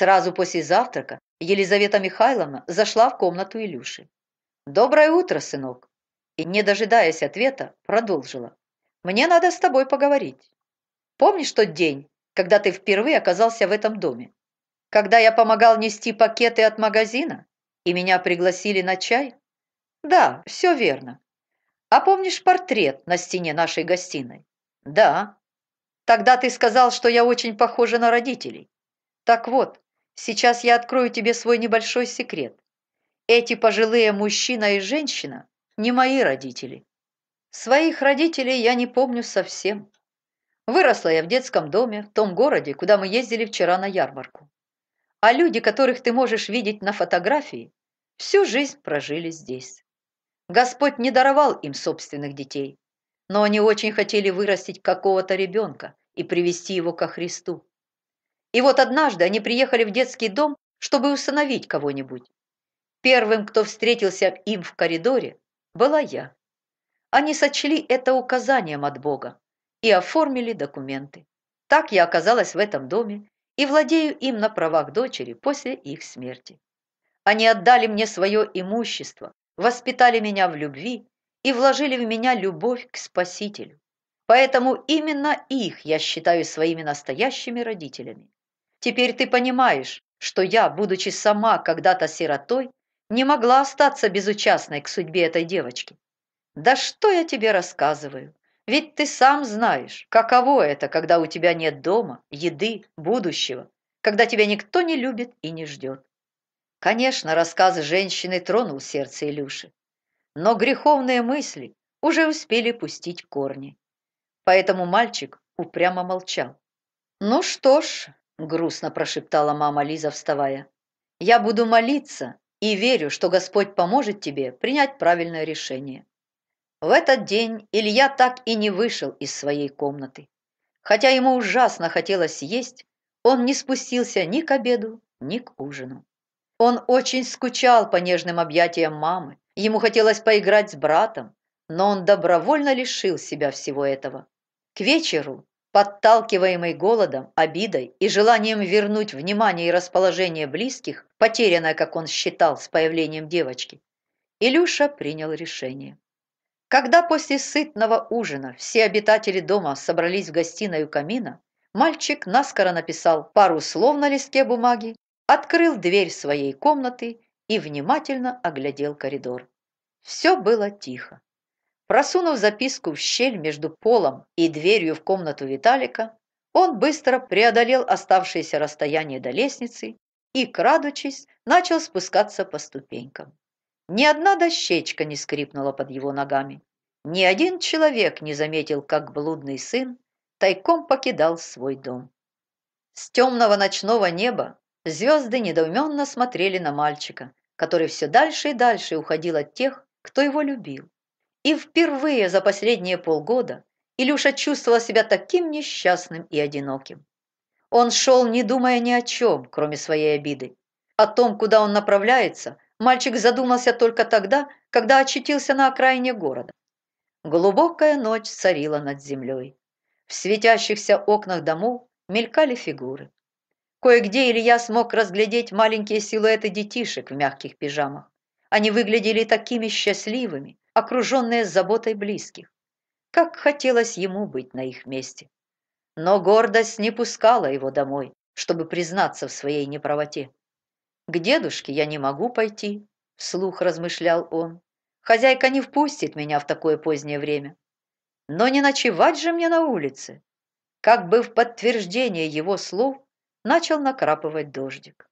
Сразу после завтрака Елизавета Михайловна зашла в комнату Илюши. «Доброе утро, сынок!» И, не дожидаясь ответа, продолжила. «Мне надо с тобой поговорить. Помнишь тот день, когда ты впервые оказался в этом доме? Когда я помогал нести пакеты от магазина, и меня пригласили на чай? Да, все верно. А помнишь портрет на стене нашей гостиной? Да. Тогда ты сказал, что я очень похожа на родителей. Так вот, Сейчас я открою тебе свой небольшой секрет. Эти пожилые мужчина и женщина не мои родители. Своих родителей я не помню совсем. Выросла я в детском доме, в том городе, куда мы ездили вчера на ярмарку. А люди, которых ты можешь видеть на фотографии, всю жизнь прожили здесь. Господь не даровал им собственных детей, но они очень хотели вырастить какого-то ребенка и привести его ко Христу. И вот однажды они приехали в детский дом, чтобы усыновить кого-нибудь. Первым, кто встретился им в коридоре, была я. Они сочли это указанием от Бога и оформили документы. Так я оказалась в этом доме и владею им на правах дочери после их смерти. Они отдали мне свое имущество, воспитали меня в любви и вложили в меня любовь к Спасителю. Поэтому именно их я считаю своими настоящими родителями. Теперь ты понимаешь, что я, будучи сама когда-то сиротой, не могла остаться безучастной к судьбе этой девочки. Да что я тебе рассказываю? Ведь ты сам знаешь, каково это, когда у тебя нет дома, еды, будущего, когда тебя никто не любит и не ждет. Конечно, рассказ женщины тронул сердце Илюши, но греховные мысли уже успели пустить корни. Поэтому мальчик упрямо молчал. «Ну что ж, грустно прошептала мама Лиза, вставая. Я буду молиться и верю, что Господь поможет тебе принять правильное решение. В этот день Илья так и не вышел из своей комнаты. Хотя ему ужасно хотелось есть, он не спустился ни к обеду, ни к ужину. Он очень скучал по нежным объятиям мамы, ему хотелось поиграть с братом, но он добровольно лишил себя всего этого. К вечеру подталкиваемый голодом, обидой и желанием вернуть внимание и расположение близких, потерянное, как он считал, с появлением девочки, Илюша принял решение. Когда после сытного ужина все обитатели дома собрались в гостиную у камина, мальчик наскоро написал пару слов на листке бумаги, открыл дверь своей комнаты и внимательно оглядел коридор. Все было тихо. Просунув записку в щель между полом и дверью в комнату Виталика, он быстро преодолел оставшееся расстояние до лестницы и, крадучись, начал спускаться по ступенькам. Ни одна дощечка не скрипнула под его ногами. Ни один человек не заметил, как блудный сын тайком покидал свой дом. С темного ночного неба звезды недоуменно смотрели на мальчика, который все дальше и дальше уходил от тех, кто его любил. И впервые за последние полгода Илюша чувствовал себя таким несчастным и одиноким. Он шел, не думая ни о чем, кроме своей обиды. О том, куда он направляется, мальчик задумался только тогда, когда очутился на окраине города. Глубокая ночь царила над землей. В светящихся окнах домов мелькали фигуры. Кое-где Илья смог разглядеть маленькие силуэты детишек в мягких пижамах. Они выглядели такими счастливыми, окруженная заботой близких. Как хотелось ему быть на их месте. Но гордость не пускала его домой, чтобы признаться в своей неправоте. «К дедушке я не могу пойти», — вслух размышлял он. «Хозяйка не впустит меня в такое позднее время. Но не ночевать же мне на улице!» Как бы в подтверждение его слов начал накрапывать дождик.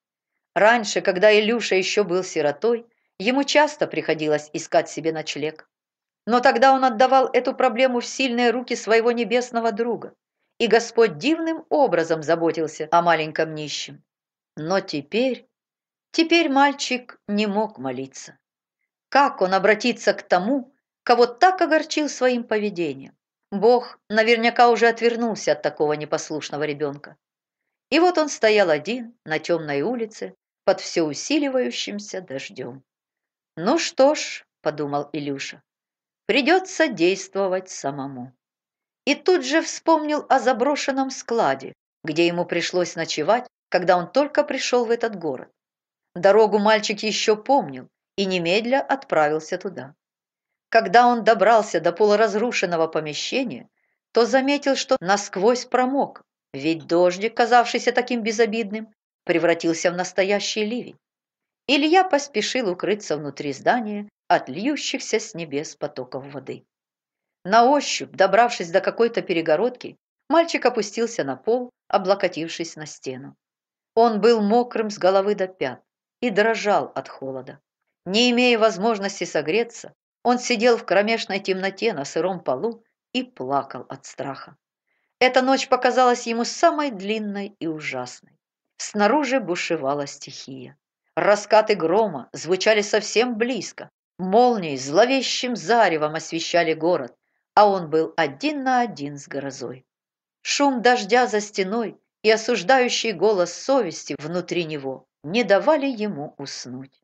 Раньше, когда Илюша еще был сиротой, Ему часто приходилось искать себе ночлег. Но тогда он отдавал эту проблему в сильные руки своего небесного друга, и Господь дивным образом заботился о маленьком нищем. Но теперь, теперь мальчик не мог молиться. Как он обратится к тому, кого так огорчил своим поведением? Бог наверняка уже отвернулся от такого непослушного ребенка. И вот он стоял один на темной улице под все усиливающимся дождем. Ну что ж, подумал Илюша, придется действовать самому. И тут же вспомнил о заброшенном складе, где ему пришлось ночевать, когда он только пришел в этот город. Дорогу мальчик еще помнил и немедля отправился туда. Когда он добрался до полуразрушенного помещения, то заметил, что насквозь промок, ведь дождик, казавшийся таким безобидным, превратился в настоящий ливень. Илья поспешил укрыться внутри здания от льющихся с небес потоков воды. На ощупь, добравшись до какой-то перегородки, мальчик опустился на пол, облокотившись на стену. Он был мокрым с головы до пят и дрожал от холода. Не имея возможности согреться, он сидел в кромешной темноте на сыром полу и плакал от страха. Эта ночь показалась ему самой длинной и ужасной. Снаружи бушевала стихия. Раскаты грома звучали совсем близко. Молнии зловещим заревом освещали город, а он был один на один с грозой. Шум дождя за стеной и осуждающий голос совести внутри него не давали ему уснуть.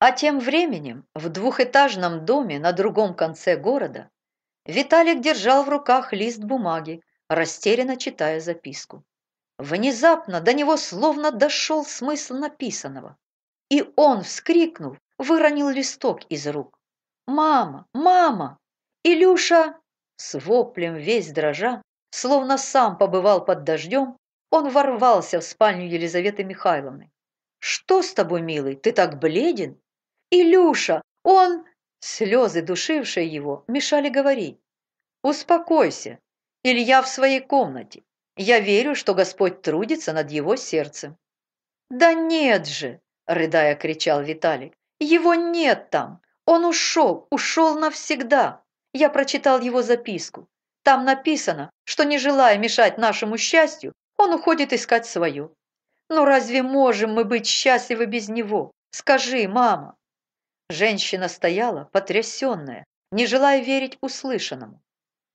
А тем временем в двухэтажном доме на другом конце города Виталик держал в руках лист бумаги, растерянно читая записку. Внезапно до него словно дошел смысл написанного. И он, вскрикнув, выронил листок из рук. «Мама! Мама! Илюша!» С воплем весь дрожа, словно сам побывал под дождем, он ворвался в спальню Елизаветы Михайловны. «Что с тобой, милый? Ты так бледен?» «Илюша! Он...» Слезы, душившие его, мешали говорить. «Успокойся! Илья в своей комнате. Я верю, что Господь трудится над его сердцем». «Да нет же! рыдая кричал Виталий. Его нет там. Он ушел, ушел навсегда. Я прочитал его записку. Там написано, что не желая мешать нашему счастью, он уходит искать свою. Но ну, разве можем мы быть счастливы без него? Скажи, мама. Женщина стояла, потрясенная, не желая верить услышанному.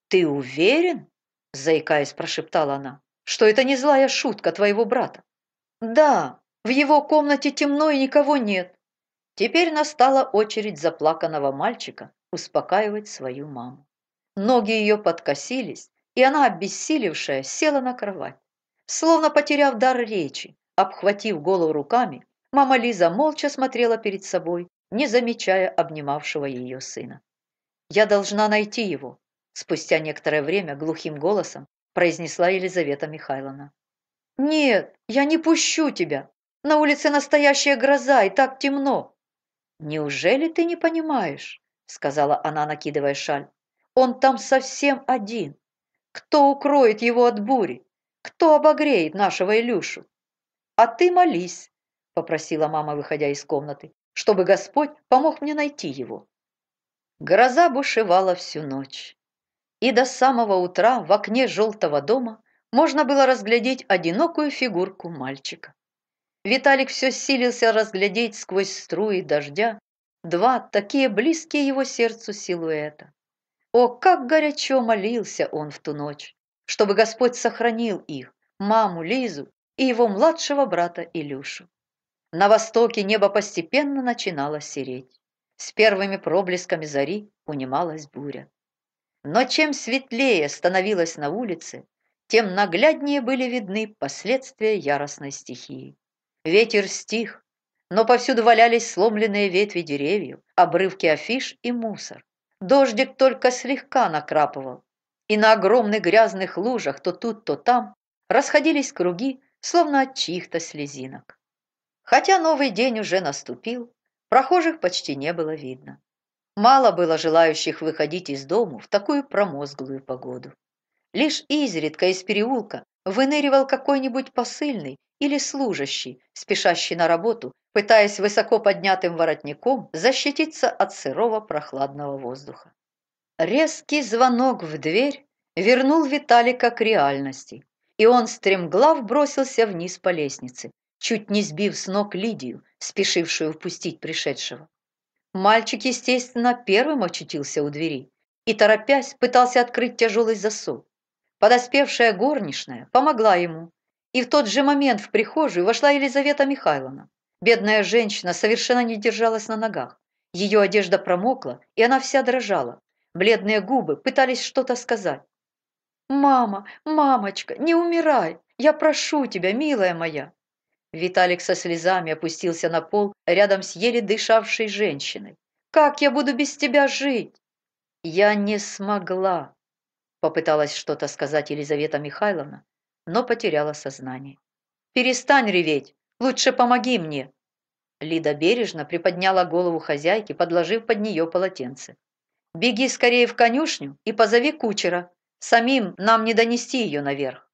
«Ты уверен?» – заикаясь, прошептала она, – «что это не злая шутка твоего брата?» «Да, в его комнате темно и никого нет. Теперь настала очередь заплаканного мальчика успокаивать свою маму. Ноги ее подкосились, и она, обессилевшая, села на кровать. Словно потеряв дар речи, обхватив голову руками, мама Лиза молча смотрела перед собой, не замечая обнимавшего ее сына. «Я должна найти его», – спустя некоторое время глухим голосом произнесла Елизавета Михайловна. «Нет, я не пущу тебя», на улице настоящая гроза, и так темно. Неужели ты не понимаешь? сказала она, накидывая шаль. Он там совсем один. Кто укроет его от бури? Кто обогреет нашего Илюшу? А ты молись, попросила мама, выходя из комнаты, чтобы Господь помог мне найти его. Гроза бушевала всю ночь. И до самого утра в окне желтого дома можно было разглядеть одинокую фигурку мальчика. Виталик все силился разглядеть сквозь струи дождя два такие близкие его сердцу силуэта. О, как горячо молился он в ту ночь, чтобы Господь сохранил их, маму Лизу и его младшего брата Илюшу. На востоке небо постепенно начинало сереть. С первыми проблесками зари унималась буря. Но чем светлее становилось на улице, тем нагляднее были видны последствия яростной стихии. Ветер стих, но повсюду валялись сломленные ветви деревьев, обрывки афиш и мусор. Дождик только слегка накрапывал, и на огромных грязных лужах то тут, то там расходились круги, словно от чьих-то слезинок. Хотя новый день уже наступил, прохожих почти не было видно. Мало было желающих выходить из дому в такую промозглую погоду. Лишь изредка из переулка выныривал какой-нибудь посыльный или служащий, спешащий на работу, пытаясь высоко поднятым воротником защититься от сырого прохладного воздуха. Резкий звонок в дверь вернул Виталика к реальности, и он стремглав бросился вниз по лестнице, чуть не сбив с ног Лидию, спешившую впустить пришедшего. Мальчик, естественно, первым очутился у двери и, торопясь, пытался открыть тяжелый засов. Подоспевшая горничная помогла ему, и в тот же момент в прихожую вошла Елизавета Михайловна. Бедная женщина совершенно не держалась на ногах. Ее одежда промокла, и она вся дрожала. Бледные губы пытались что-то сказать. «Мама, мамочка, не умирай! Я прошу тебя, милая моя!» Виталик со слезами опустился на пол рядом с еле дышавшей женщиной. «Как я буду без тебя жить?» «Я не смогла», — попыталась что-то сказать Елизавета Михайловна, но потеряла сознание. «Перестань реветь! Лучше помоги мне!» Лида бережно приподняла голову хозяйки, подложив под нее полотенце. «Беги скорее в конюшню и позови кучера. Самим нам не донести ее наверх».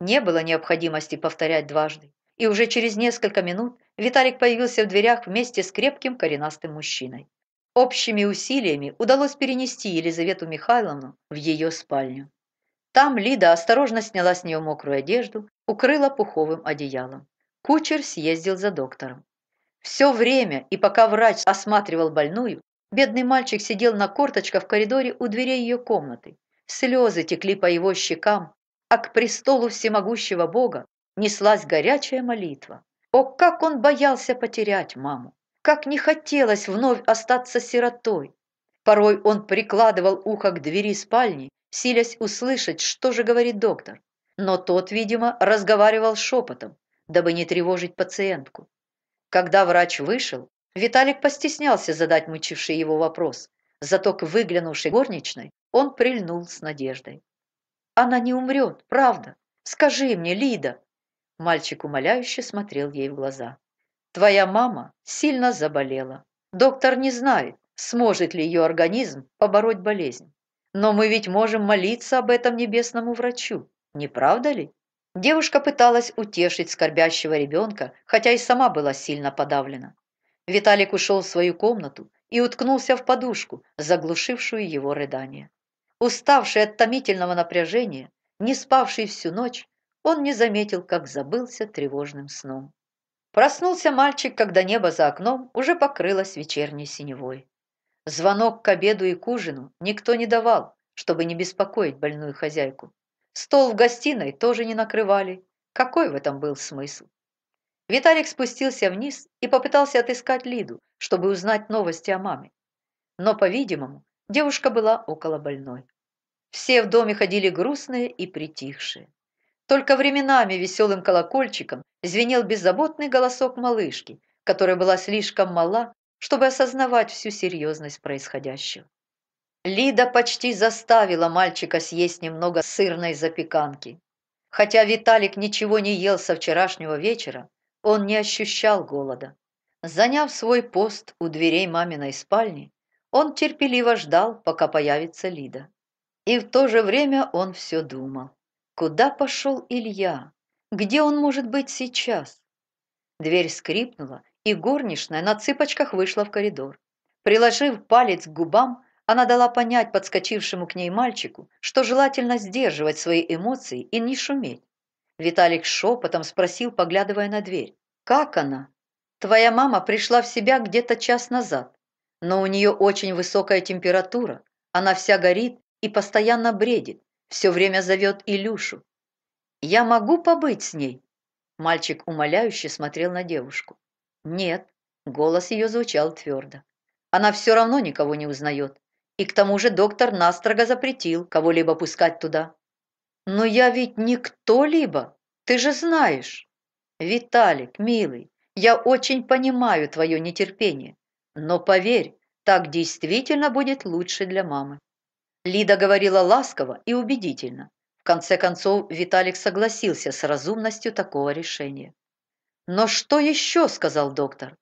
Не было необходимости повторять дважды. И уже через несколько минут Виталик появился в дверях вместе с крепким коренастым мужчиной. Общими усилиями удалось перенести Елизавету Михайловну в ее спальню. Там Лида осторожно сняла с нее мокрую одежду, укрыла пуховым одеялом. Кучер съездил за доктором. Все время, и пока врач осматривал больную, бедный мальчик сидел на корточках в коридоре у дверей ее комнаты. Слезы текли по его щекам, а к престолу всемогущего Бога неслась горячая молитва. О, как он боялся потерять маму! Как не хотелось вновь остаться сиротой! Порой он прикладывал ухо к двери спальни силясь услышать, что же говорит доктор. Но тот, видимо, разговаривал шепотом, дабы не тревожить пациентку. Когда врач вышел, Виталик постеснялся задать мучивший его вопрос, зато к выглянувшей горничной он прильнул с надеждой. «Она не умрет, правда. Скажи мне, Лида!» Мальчик умоляюще смотрел ей в глаза. «Твоя мама сильно заболела. Доктор не знает, сможет ли ее организм побороть болезнь. Но мы ведь можем молиться об этом небесному врачу, не правда ли? Девушка пыталась утешить скорбящего ребенка, хотя и сама была сильно подавлена. Виталик ушел в свою комнату и уткнулся в подушку, заглушившую его рыдание. Уставший от томительного напряжения, не спавший всю ночь, он не заметил, как забылся тревожным сном. Проснулся мальчик, когда небо за окном уже покрылось вечерней синевой. Звонок к обеду и к ужину никто не давал, чтобы не беспокоить больную хозяйку. Стол в гостиной тоже не накрывали. Какой в этом был смысл? Виталик спустился вниз и попытался отыскать Лиду, чтобы узнать новости о маме. Но, по-видимому, девушка была около больной. Все в доме ходили грустные и притихшие. Только временами веселым колокольчиком звенел беззаботный голосок малышки, которая была слишком мала, чтобы осознавать всю серьезность происходящего. Лида почти заставила мальчика съесть немного сырной запеканки. Хотя Виталик ничего не ел со вчерашнего вечера, он не ощущал голода. Заняв свой пост у дверей маминой спальни, он терпеливо ждал, пока появится Лида. И в то же время он все думал. Куда пошел Илья? Где он может быть сейчас? Дверь скрипнула, и горничная на цыпочках вышла в коридор. Приложив палец к губам, она дала понять подскочившему к ней мальчику, что желательно сдерживать свои эмоции и не шуметь. Виталик шепотом спросил, поглядывая на дверь. «Как она?» «Твоя мама пришла в себя где-то час назад, но у нее очень высокая температура, она вся горит и постоянно бредит, все время зовет Илюшу. Я могу побыть с ней?» Мальчик умоляюще смотрел на девушку. Нет, голос ее звучал твердо. Она все равно никого не узнает. И к тому же доктор настрого запретил кого-либо пускать туда. Но я ведь не кто-либо, ты же знаешь. Виталик, милый, я очень понимаю твое нетерпение. Но поверь, так действительно будет лучше для мамы. Лида говорила ласково и убедительно. В конце концов, Виталик согласился с разумностью такого решения. Но что еще, сказал доктор.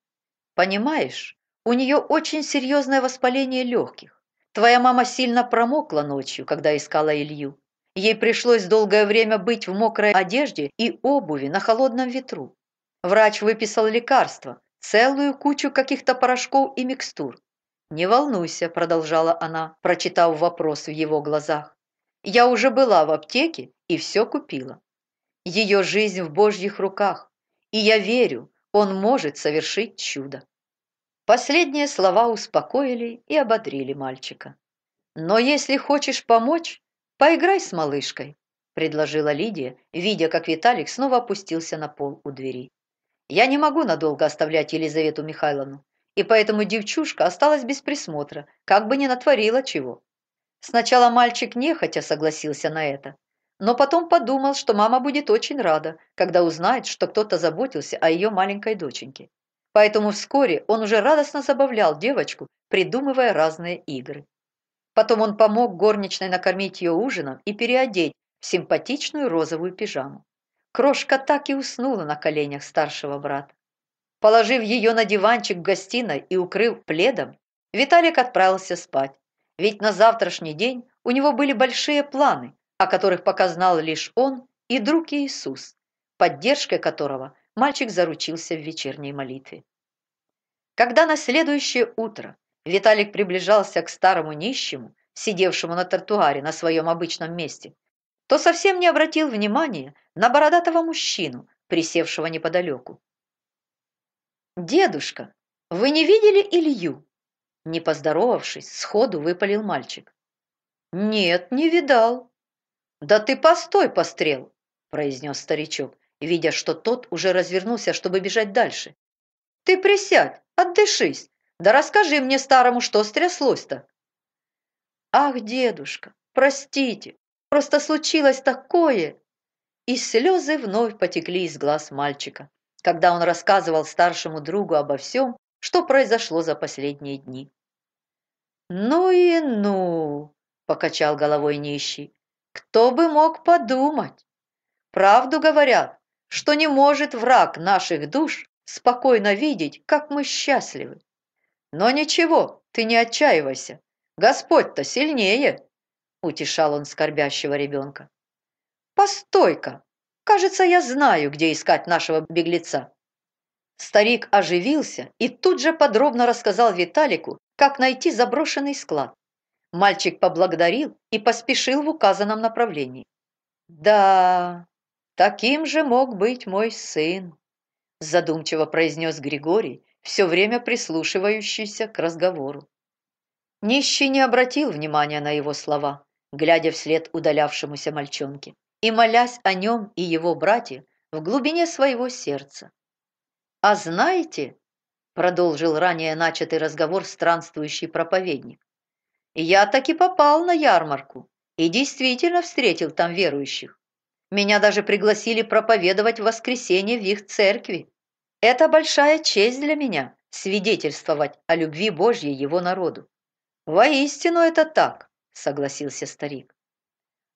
Понимаешь, у нее очень серьезное воспаление легких. Твоя мама сильно промокла ночью, когда искала Илью. Ей пришлось долгое время быть в мокрой одежде и обуви на холодном ветру. Врач выписал лекарства, целую кучу каких-то порошков и микстур. «Не волнуйся», – продолжала она, прочитав вопрос в его глазах. «Я уже была в аптеке и все купила. Ее жизнь в божьих руках и я верю, он может совершить чудо. Последние слова успокоили и ободрили мальчика. «Но если хочешь помочь, поиграй с малышкой», предложила Лидия, видя, как Виталик снова опустился на пол у двери. «Я не могу надолго оставлять Елизавету Михайловну, и поэтому девчушка осталась без присмотра, как бы не натворила чего». Сначала мальчик нехотя согласился на это, но потом подумал, что мама будет очень рада, когда узнает, что кто-то заботился о ее маленькой доченьке. Поэтому вскоре он уже радостно забавлял девочку, придумывая разные игры. Потом он помог горничной накормить ее ужином и переодеть в симпатичную розовую пижаму. Крошка так и уснула на коленях старшего брата. Положив ее на диванчик в гостиной и укрыв пледом, Виталик отправился спать. Ведь на завтрашний день у него были большие планы, о которых пока знал лишь он и друг Иисус, поддержкой которого мальчик заручился в вечерней молитве. Когда на следующее утро Виталик приближался к старому нищему, сидевшему на тротуаре на своем обычном месте, то совсем не обратил внимания на бородатого мужчину, присевшего неподалеку. «Дедушка, вы не видели Илью?» Не поздоровавшись, сходу выпалил мальчик. «Нет, не видал», «Да ты постой, пострел!» – произнес старичок, видя, что тот уже развернулся, чтобы бежать дальше. «Ты присядь, отдышись, да расскажи мне старому, что стряслось-то!» «Ах, дедушка, простите, просто случилось такое!» И слезы вновь потекли из глаз мальчика, когда он рассказывал старшему другу обо всем, что произошло за последние дни. «Ну и ну!» – покачал головой нищий. Кто бы мог подумать? Правду говорят, что не может враг наших душ спокойно видеть, как мы счастливы. Но ничего, ты не отчаивайся. Господь-то сильнее, утешал он скорбящего ребенка. Постой-ка, кажется, я знаю, где искать нашего беглеца. Старик оживился и тут же подробно рассказал Виталику, как найти заброшенный склад. Мальчик поблагодарил и поспешил в указанном направлении. «Да, таким же мог быть мой сын», – задумчиво произнес Григорий, все время прислушивающийся к разговору. Нищий не обратил внимания на его слова, глядя вслед удалявшемуся мальчонке и молясь о нем и его брате в глубине своего сердца. «А знаете», – продолжил ранее начатый разговор странствующий проповедник, я так и попал на ярмарку и действительно встретил там верующих. Меня даже пригласили проповедовать в воскресенье в их церкви. Это большая честь для меня – свидетельствовать о любви Божьей его народу. «Воистину это так», – согласился старик.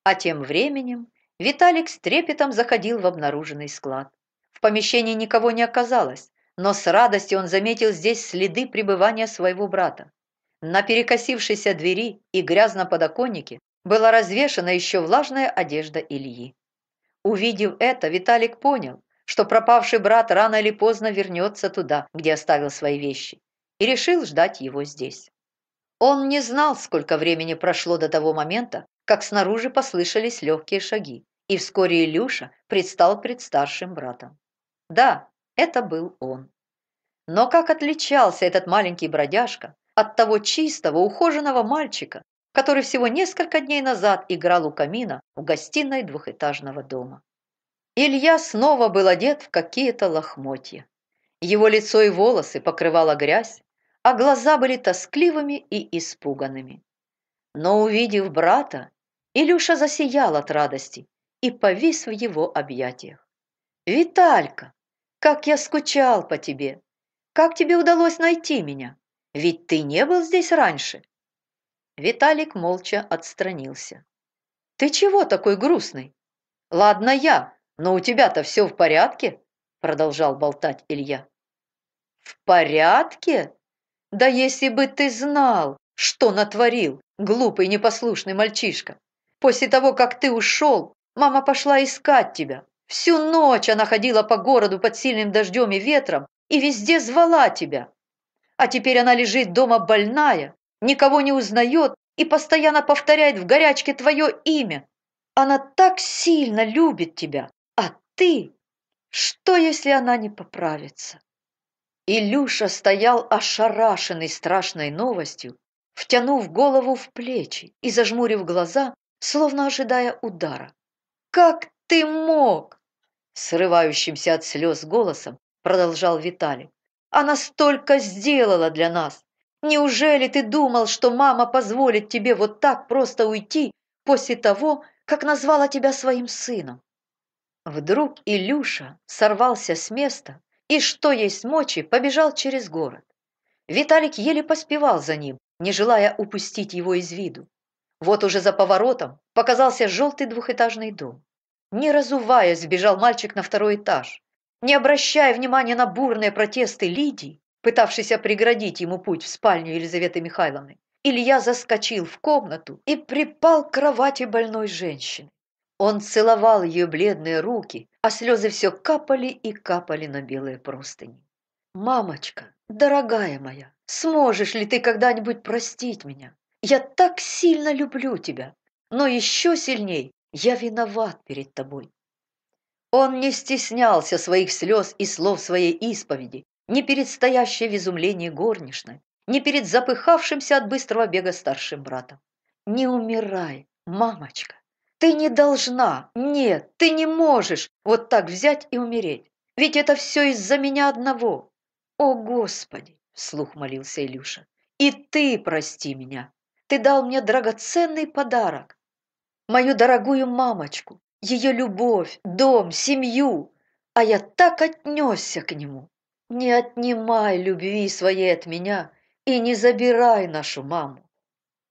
А тем временем Виталик с трепетом заходил в обнаруженный склад. В помещении никого не оказалось, но с радостью он заметил здесь следы пребывания своего брата. На перекосившейся двери и грязном подоконнике была развешана еще влажная одежда Ильи. Увидев это, Виталик понял, что пропавший брат рано или поздно вернется туда, где оставил свои вещи, и решил ждать его здесь. Он не знал, сколько времени прошло до того момента, как снаружи послышались легкие шаги, и вскоре Илюша предстал пред старшим братом. Да, это был он. Но как отличался этот маленький бродяжка от того чистого, ухоженного мальчика, который всего несколько дней назад играл у камина в гостиной двухэтажного дома. Илья снова был одет в какие-то лохмотья. Его лицо и волосы покрывала грязь, а глаза были тоскливыми и испуганными. Но, увидев брата, Илюша засиял от радости и повис в его объятиях. «Виталька, как я скучал по тебе! Как тебе удалось найти меня?» Ведь ты не был здесь раньше. Виталик молча отстранился. Ты чего такой грустный? Ладно я, но у тебя-то все в порядке, продолжал болтать Илья. В порядке? Да если бы ты знал, что натворил, глупый непослушный мальчишка. После того, как ты ушел, мама пошла искать тебя. Всю ночь она ходила по городу под сильным дождем и ветром и везде звала тебя. А теперь она лежит дома больная, никого не узнает и постоянно повторяет в горячке твое имя. Она так сильно любит тебя, а ты... Что, если она не поправится?» Илюша стоял ошарашенный страшной новостью, втянув голову в плечи и зажмурив глаза, словно ожидая удара. «Как ты мог?» Срывающимся от слез голосом продолжал Виталий. Она столько сделала для нас. Неужели ты думал, что мама позволит тебе вот так просто уйти после того, как назвала тебя своим сыном?» Вдруг Илюша сорвался с места и, что есть мочи, побежал через город. Виталик еле поспевал за ним, не желая упустить его из виду. Вот уже за поворотом показался желтый двухэтажный дом. Не разуваясь, бежал мальчик на второй этаж. Не обращая внимания на бурные протесты Лидии, пытавшейся преградить ему путь в спальню Елизаветы Михайловны, Илья заскочил в комнату и припал к кровати больной женщины. Он целовал ее бледные руки, а слезы все капали и капали на белые простыни. «Мамочка, дорогая моя, сможешь ли ты когда-нибудь простить меня? Я так сильно люблю тебя, но еще сильней я виноват перед тобой. Он не стеснялся своих слез и слов своей исповеди, ни перед стоящей в изумлении горничной, ни перед запыхавшимся от быстрого бега старшим братом. «Не умирай, мамочка! Ты не должна! Нет, ты не можешь вот так взять и умереть! Ведь это все из-за меня одного!» «О, Господи!» – вслух молился Илюша. «И ты прости меня! Ты дал мне драгоценный подарок! Мою дорогую мамочку! ее любовь, дом, семью, а я так отнесся к нему. Не отнимай любви своей от меня и не забирай нашу маму.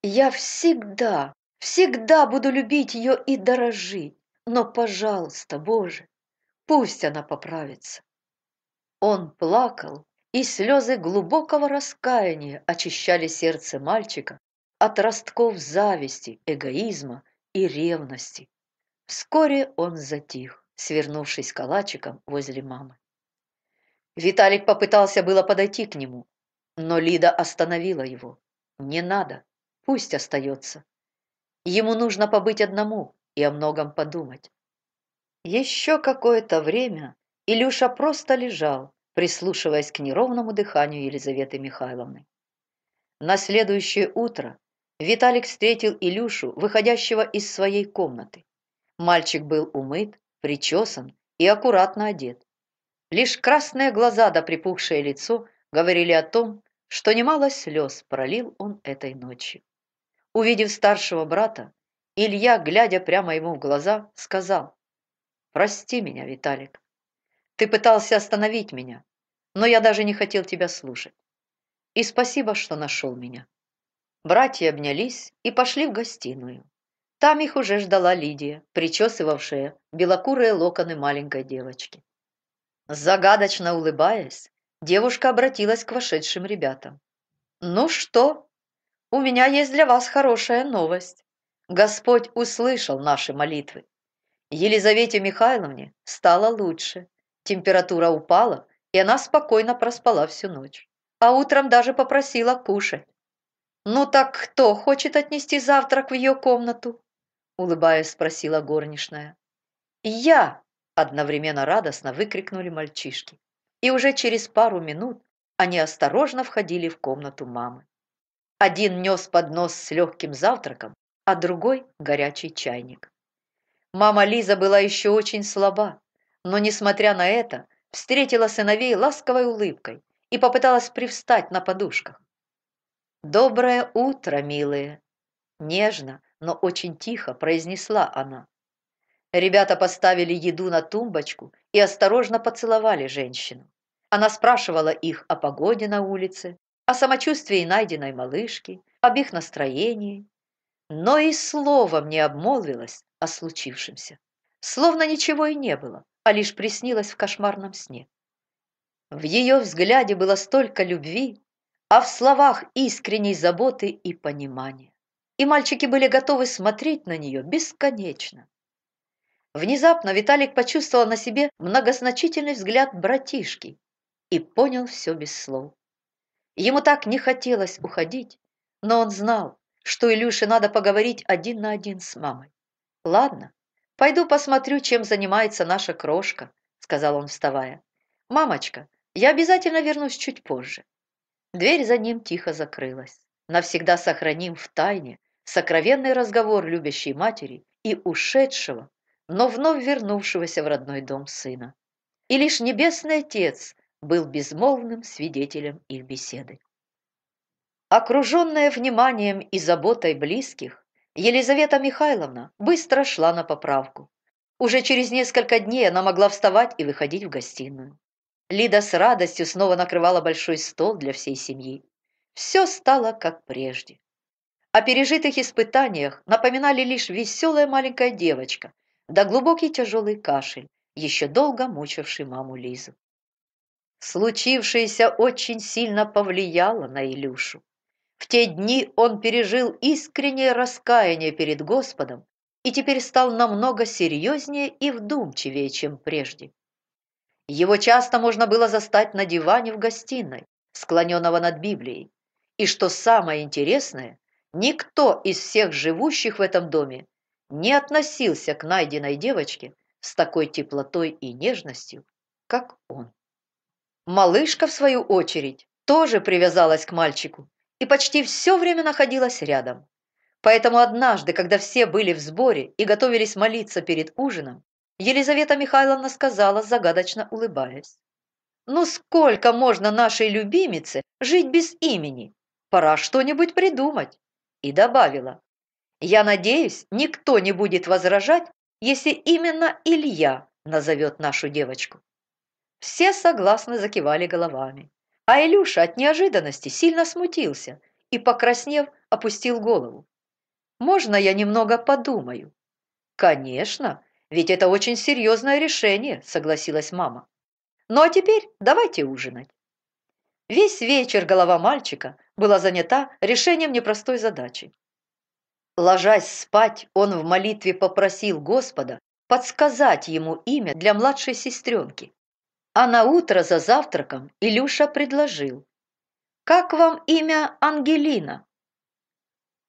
Я всегда, всегда буду любить ее и дорожить, но, пожалуйста, Боже, пусть она поправится. Он плакал, и слезы глубокого раскаяния очищали сердце мальчика от ростков зависти, эгоизма и ревности. Вскоре он затих, свернувшись калачиком возле мамы. Виталик попытался было подойти к нему, но Лида остановила его. «Не надо, пусть остается. Ему нужно побыть одному и о многом подумать». Еще какое-то время Илюша просто лежал, прислушиваясь к неровному дыханию Елизаветы Михайловны. На следующее утро Виталик встретил Илюшу, выходящего из своей комнаты. Мальчик был умыт, причесан и аккуратно одет. Лишь красные глаза да припухшее лицо говорили о том, что немало слез пролил он этой ночью. Увидев старшего брата, Илья, глядя прямо ему в глаза, сказал, «Прости меня, Виталик. Ты пытался остановить меня, но я даже не хотел тебя слушать. И спасибо, что нашел меня». Братья обнялись и пошли в гостиную. Там их уже ждала Лидия, причесывавшая белокурые локоны маленькой девочки. Загадочно улыбаясь, девушка обратилась к вошедшим ребятам. «Ну что? У меня есть для вас хорошая новость. Господь услышал наши молитвы. Елизавете Михайловне стало лучше, температура упала, и она спокойно проспала всю ночь. А утром даже попросила кушать. Ну так кто хочет отнести завтрак в ее комнату?» улыбаясь, спросила горничная. "Я!" одновременно радостно выкрикнули мальчишки. И уже через пару минут они осторожно входили в комнату мамы. Один нес поднос с легким завтраком, а другой горячий чайник. Мама Лиза была еще очень слаба, но несмотря на это, встретила сыновей ласковой улыбкой и попыталась привстать на подушках. «Доброе утро, милые!» Нежно, но очень тихо произнесла она. Ребята поставили еду на тумбочку и осторожно поцеловали женщину. Она спрашивала их о погоде на улице, о самочувствии найденной малышки, об их настроении, но и словом не обмолвилась о случившемся. Словно ничего и не было, а лишь приснилось в кошмарном сне. В ее взгляде было столько любви, а в словах искренней заботы и понимания и мальчики были готовы смотреть на нее бесконечно. Внезапно Виталик почувствовал на себе многозначительный взгляд братишки и понял все без слов. Ему так не хотелось уходить, но он знал, что Илюше надо поговорить один на один с мамой. «Ладно, пойду посмотрю, чем занимается наша крошка», — сказал он, вставая. «Мамочка, я обязательно вернусь чуть позже». Дверь за ним тихо закрылась. Навсегда сохраним в тайне сокровенный разговор любящей матери и ушедшего, но вновь вернувшегося в родной дом сына. И лишь Небесный Отец был безмолвным свидетелем их беседы. Окруженная вниманием и заботой близких, Елизавета Михайловна быстро шла на поправку. Уже через несколько дней она могла вставать и выходить в гостиную. Лида с радостью снова накрывала большой стол для всей семьи. Все стало как прежде. О пережитых испытаниях напоминали лишь веселая маленькая девочка, да глубокий тяжелый кашель, еще долго мучивший маму Лизу. Случившееся очень сильно повлияло на Илюшу. В те дни он пережил искреннее раскаяние перед Господом и теперь стал намного серьезнее и вдумчивее, чем прежде. Его часто можно было застать на диване в гостиной, склоненного над Библией. И что самое интересное, Никто из всех живущих в этом доме не относился к найденной девочке с такой теплотой и нежностью, как он. Малышка, в свою очередь, тоже привязалась к мальчику и почти все время находилась рядом. Поэтому однажды, когда все были в сборе и готовились молиться перед ужином, Елизавета Михайловна сказала, загадочно улыбаясь, «Ну сколько можно нашей любимице жить без имени? Пора что-нибудь придумать» и добавила, «Я надеюсь, никто не будет возражать, если именно Илья назовет нашу девочку». Все согласно закивали головами, а Илюша от неожиданности сильно смутился и, покраснев, опустил голову. «Можно я немного подумаю?» «Конечно, ведь это очень серьезное решение», – согласилась мама. «Ну а теперь давайте ужинать». Весь вечер голова мальчика была занята решением непростой задачи. Ложась спать, он в молитве попросил Господа подсказать ему имя для младшей сестренки. А на утро за завтраком Илюша предложил. «Как вам имя Ангелина?»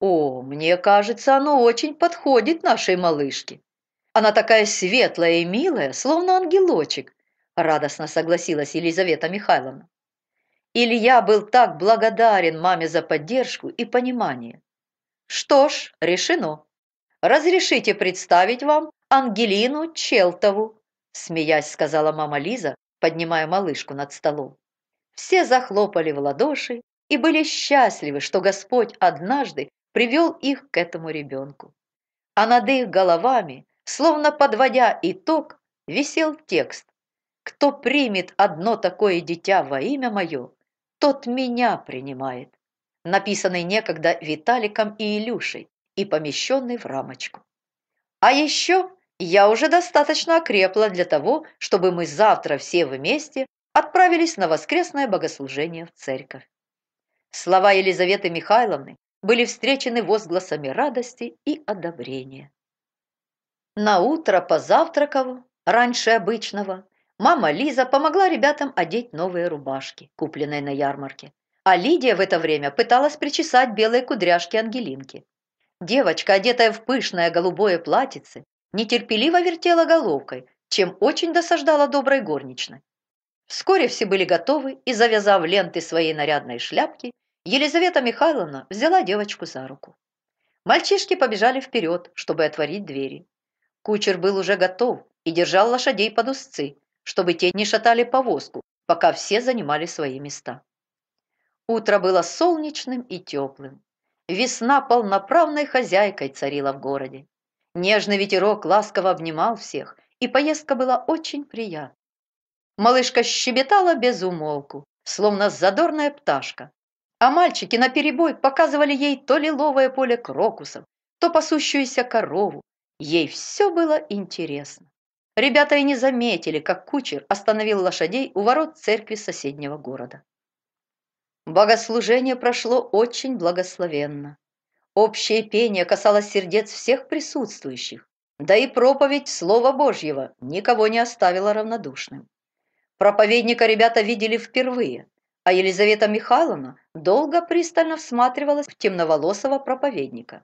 «О, мне кажется, оно очень подходит нашей малышке. Она такая светлая и милая, словно ангелочек», радостно согласилась Елизавета Михайловна. Илья был так благодарен маме за поддержку и понимание. Что ж, решено. Разрешите представить вам Ангелину Челтову, смеясь сказала мама Лиза, поднимая малышку над столом. Все захлопали в ладоши и были счастливы, что Господь однажды привел их к этому ребенку. А над их головами, словно подводя итог, висел текст «Кто примет одно такое дитя во имя мое, тот меня принимает, написанный некогда Виталиком и Илюшей и помещенный в рамочку. А еще я уже достаточно окрепла для того, чтобы мы завтра все вместе отправились на воскресное богослужение в церковь. Слова Елизаветы Михайловны были встречены возгласами радости и одобрения. На утро позавтракав, раньше обычного, Мама Лиза помогла ребятам одеть новые рубашки, купленные на ярмарке. А Лидия в это время пыталась причесать белые кудряшки Ангелинки. Девочка, одетая в пышное голубое платьице, нетерпеливо вертела головкой, чем очень досаждала доброй горничной. Вскоре все были готовы, и, завязав ленты своей нарядной шляпки, Елизавета Михайловна взяла девочку за руку. Мальчишки побежали вперед, чтобы отворить двери. Кучер был уже готов и держал лошадей под узцы, чтобы те не шатали повозку, пока все занимали свои места. Утро было солнечным и теплым. Весна полноправной хозяйкой царила в городе. Нежный ветерок ласково обнимал всех, и поездка была очень приятна. Малышка щебетала без умолку, словно задорная пташка, а мальчики наперебой показывали ей то лиловое поле крокусов, то пасущуюся корову. Ей все было интересно. Ребята и не заметили, как кучер остановил лошадей у ворот церкви соседнего города. Богослужение прошло очень благословенно. Общее пение касалось сердец всех присутствующих, да и проповедь Слова Божьего никого не оставила равнодушным. Проповедника ребята видели впервые, а Елизавета Михайловна долго пристально всматривалась в темноволосого проповедника.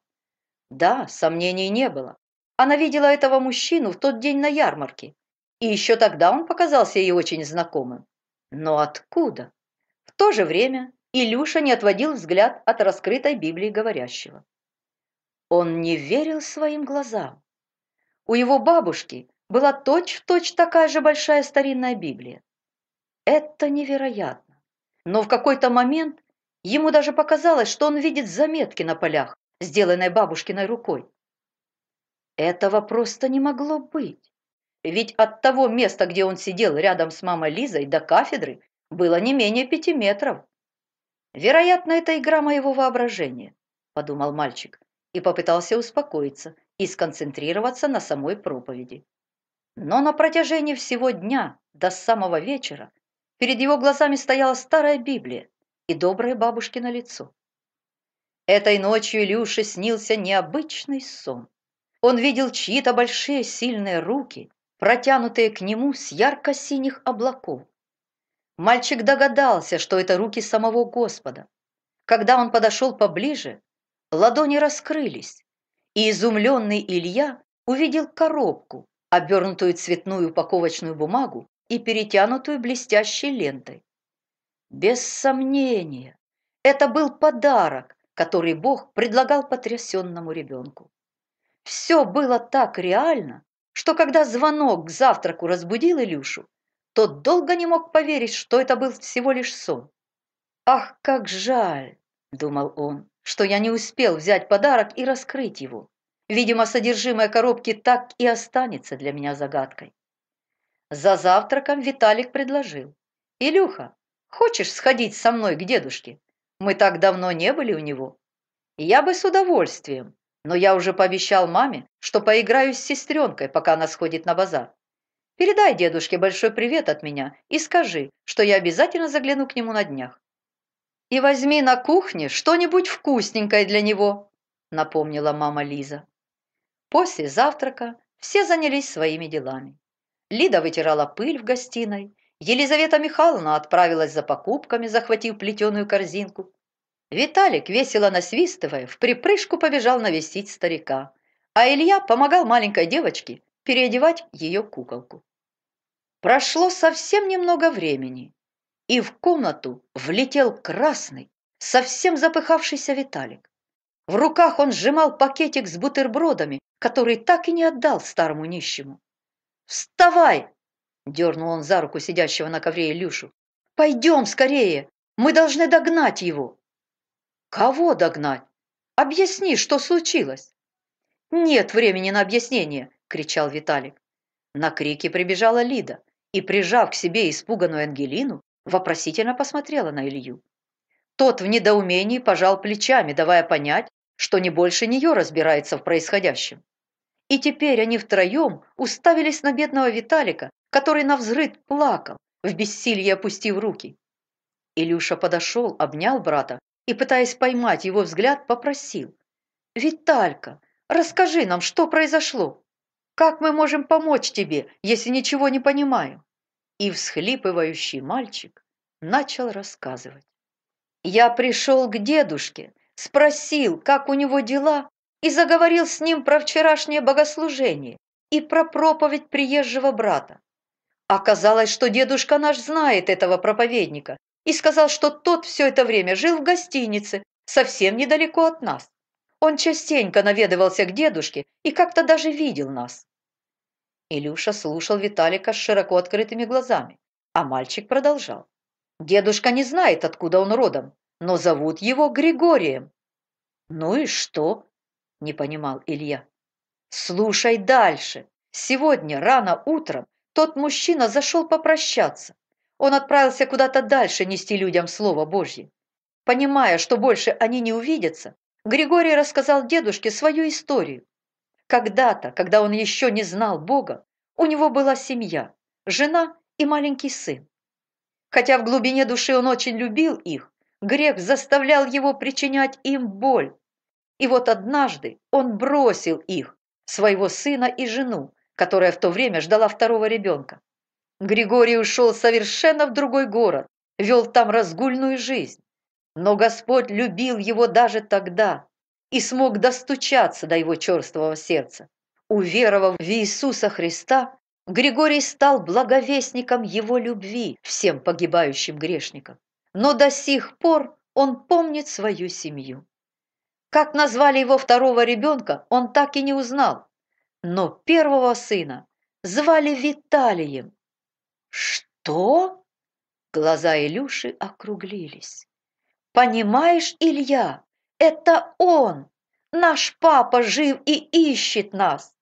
Да, сомнений не было. Она видела этого мужчину в тот день на ярмарке, и еще тогда он показался ей очень знакомым. Но откуда? В то же время Илюша не отводил взгляд от раскрытой Библии говорящего. Он не верил своим глазам. У его бабушки была точь-в-точь точь такая же большая старинная Библия. Это невероятно. Но в какой-то момент ему даже показалось, что он видит заметки на полях, сделанные бабушкиной рукой. Этого просто не могло быть. Ведь от того места, где он сидел рядом с мамой Лизой, до кафедры было не менее пяти метров. «Вероятно, это игра моего воображения», – подумал мальчик и попытался успокоиться и сконцентрироваться на самой проповеди. Но на протяжении всего дня до самого вечера перед его глазами стояла старая Библия и доброе бабушкино лицо. Этой ночью Илюше снился необычный сон. Он видел чьи-то большие сильные руки, протянутые к нему с ярко-синих облаков. Мальчик догадался, что это руки самого Господа. Когда он подошел поближе, ладони раскрылись, и изумленный Илья увидел коробку, обернутую цветную упаковочную бумагу и перетянутую блестящей лентой. Без сомнения, это был подарок, который Бог предлагал потрясенному ребенку. Все было так реально, что когда звонок к завтраку разбудил Илюшу, тот долго не мог поверить, что это был всего лишь сон. «Ах, как жаль!» – думал он, – что я не успел взять подарок и раскрыть его. Видимо, содержимое коробки так и останется для меня загадкой. За завтраком Виталик предложил. «Илюха, хочешь сходить со мной к дедушке? Мы так давно не были у него». «Я бы с удовольствием», но я уже пообещал маме, что поиграю с сестренкой, пока она сходит на базар. Передай дедушке большой привет от меня и скажи, что я обязательно загляну к нему на днях. И возьми на кухне что-нибудь вкусненькое для него, напомнила мама Лиза. После завтрака все занялись своими делами. Лида вытирала пыль в гостиной, Елизавета Михайловна отправилась за покупками, захватив плетеную корзинку. Виталик, весело насвистывая, в припрыжку побежал навестить старика, а Илья помогал маленькой девочке переодевать ее куколку. Прошло совсем немного времени, и в комнату влетел красный, совсем запыхавшийся Виталик. В руках он сжимал пакетик с бутербродами, который так и не отдал старому нищему. «Вставай!» – дернул он за руку сидящего на ковре Илюшу. «Пойдем скорее! Мы должны догнать его!» Кого догнать? Объясни, что случилось. Нет времени на объяснение, кричал Виталик. На крики прибежала Лида и, прижав к себе испуганную Ангелину, вопросительно посмотрела на Илью. Тот в недоумении пожал плечами, давая понять, что не больше нее разбирается в происходящем. И теперь они втроем уставились на бедного Виталика, который на взрыв плакал, в бессилии опустив руки. Илюша подошел, обнял брата и, пытаясь поймать его взгляд, попросил. «Виталька, расскажи нам, что произошло? Как мы можем помочь тебе, если ничего не понимаю?» И всхлипывающий мальчик начал рассказывать. «Я пришел к дедушке, спросил, как у него дела, и заговорил с ним про вчерашнее богослужение и про проповедь приезжего брата. Оказалось, что дедушка наш знает этого проповедника и сказал, что тот все это время жил в гостинице, совсем недалеко от нас. Он частенько наведывался к дедушке и как-то даже видел нас. Илюша слушал Виталика с широко открытыми глазами, а мальчик продолжал. Дедушка не знает, откуда он родом, но зовут его Григорием. Ну и что? Не понимал Илья. Слушай дальше. Сегодня рано утром тот мужчина зашел попрощаться. Он отправился куда-то дальше нести людям Слово Божье. Понимая, что больше они не увидятся, Григорий рассказал дедушке свою историю. Когда-то, когда он еще не знал Бога, у него была семья, жена и маленький сын. Хотя в глубине души он очень любил их, грех заставлял его причинять им боль. И вот однажды он бросил их, своего сына и жену, которая в то время ждала второго ребенка. Григорий ушел совершенно в другой город, вел там разгульную жизнь. Но Господь любил его даже тогда и смог достучаться до его черствого сердца. Уверовав в Иисуса Христа, Григорий стал благовестником его любви всем погибающим грешникам. Но до сих пор он помнит свою семью. Как назвали его второго ребенка, он так и не узнал. Но первого сына звали Виталием, «Что?» Глаза Илюши округлились. «Понимаешь, Илья, это он! Наш папа жив и ищет нас!»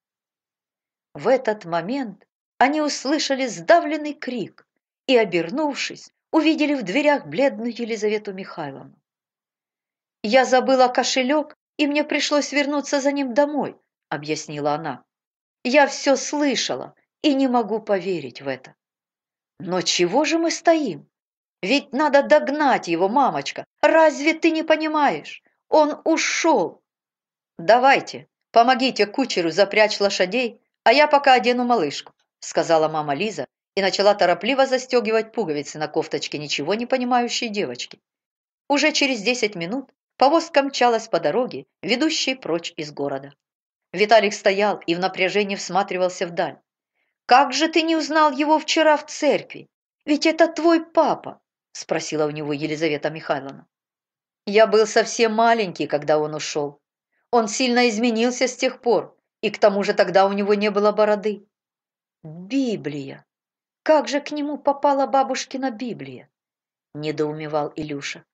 В этот момент они услышали сдавленный крик и, обернувшись, увидели в дверях бледную Елизавету Михайловну. «Я забыла кошелек, и мне пришлось вернуться за ним домой», — объяснила она. «Я все слышала и не могу поверить в это». Но чего же мы стоим? Ведь надо догнать его, мамочка. Разве ты не понимаешь? Он ушел. Давайте, помогите кучеру запрячь лошадей, а я пока одену малышку, сказала мама Лиза и начала торопливо застегивать пуговицы на кофточке ничего не понимающей девочки. Уже через десять минут повозка мчалась по дороге, ведущей прочь из города. Виталик стоял и в напряжении всматривался вдаль как же ты не узнал его вчера в церкви? Ведь это твой папа!» – спросила у него Елизавета Михайловна. «Я был совсем маленький, когда он ушел. Он сильно изменился с тех пор, и к тому же тогда у него не было бороды». «Библия! Как же к нему попала бабушкина Библия?» – недоумевал Илюша.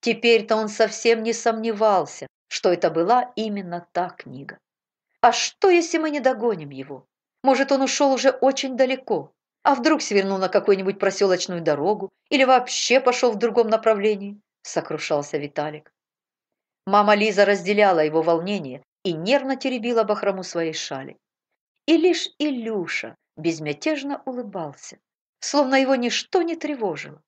Теперь-то он совсем не сомневался, что это была именно та книга. «А что, если мы не догоним его?» Может, он ушел уже очень далеко, а вдруг свернул на какую-нибудь проселочную дорогу или вообще пошел в другом направлении, сокрушался Виталик. Мама Лиза разделяла его волнение и нервно теребила бахрому своей шали. И лишь Илюша безмятежно улыбался, словно его ничто не тревожило.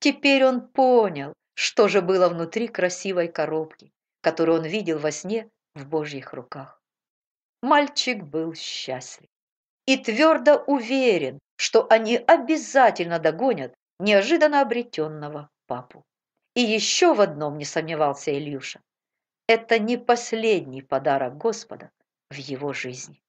Теперь он понял, что же было внутри красивой коробки, которую он видел во сне в Божьих руках. Мальчик был счастлив и твердо уверен, что они обязательно догонят неожиданно обретенного папу. И еще в одном не сомневался Ильюша. Это не последний подарок Господа в его жизни.